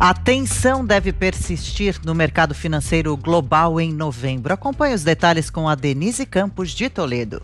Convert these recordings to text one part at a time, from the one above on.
A tensão deve persistir no mercado financeiro global em novembro. Acompanhe os detalhes com a Denise Campos de Toledo.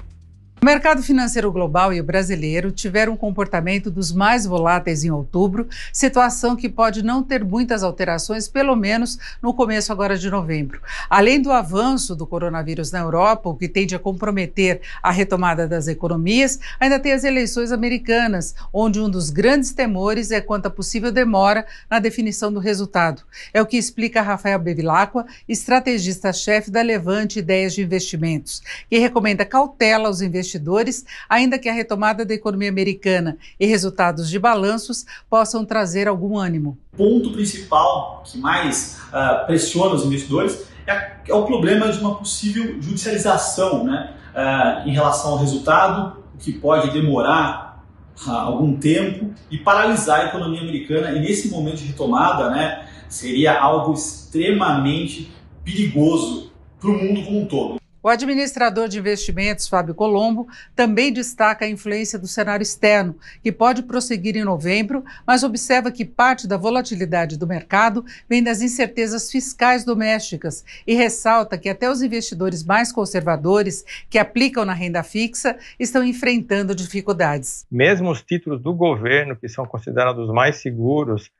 O mercado financeiro global e o brasileiro tiveram um comportamento dos mais voláteis em outubro, situação que pode não ter muitas alterações, pelo menos no começo agora de novembro. Além do avanço do coronavírus na Europa, o que tende a comprometer a retomada das economias, ainda tem as eleições americanas, onde um dos grandes temores é quanto à possível demora na definição do resultado. É o que explica Rafael Bevilacqua, estrategista-chefe da Levante Ideias de Investimentos, que recomenda cautela aos investidores investidores, ainda que a retomada da economia americana e resultados de balanços possam trazer algum ânimo. O ponto principal que mais uh, pressiona os investidores é, é, o problema de uma possível judicialização né, uh, em relação ao resultado, o que pode demorar uh, algum tempo e paralisar a economia americana. E nesse momento de retomada, né, seria algo extremamente perigoso para o mundo como um todo. O administrador de investimentos, Fábio Colombo, também destaca a influência do cenário externo, que pode prosseguir em novembro, mas observa que parte da volatilidade do mercado vem das incertezas fiscais domésticas e ressalta que até os investidores mais conservadores, que aplicam na renda fixa, estão enfrentando dificuldades. Mesmo os títulos do governo, que são considerados mais seguros,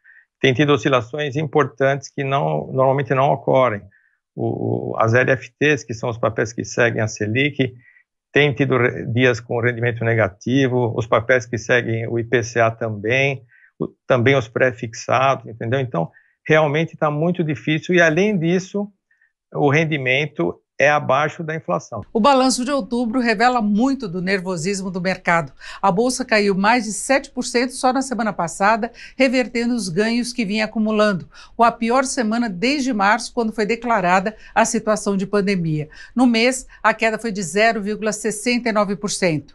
têm tido oscilações importantes que não, normalmente não ocorrem o, as LFTs, que são os papéis que seguem a Selic, têm tido dias com rendimento negativo, os papéis que seguem o IPCA também, o, também os pré-fixados, entendeu? Então, realmente está muito difícil e, além disso, o rendimento é abaixo da inflação. O balanço de outubro revela muito do nervosismo do mercado. A bolsa caiu mais de 7% só na semana passada, revertendo os ganhos que vinha acumulando, com a pior semana desde março, quando foi declarada a situação de pandemia. No mês, a queda foi de 0,69%.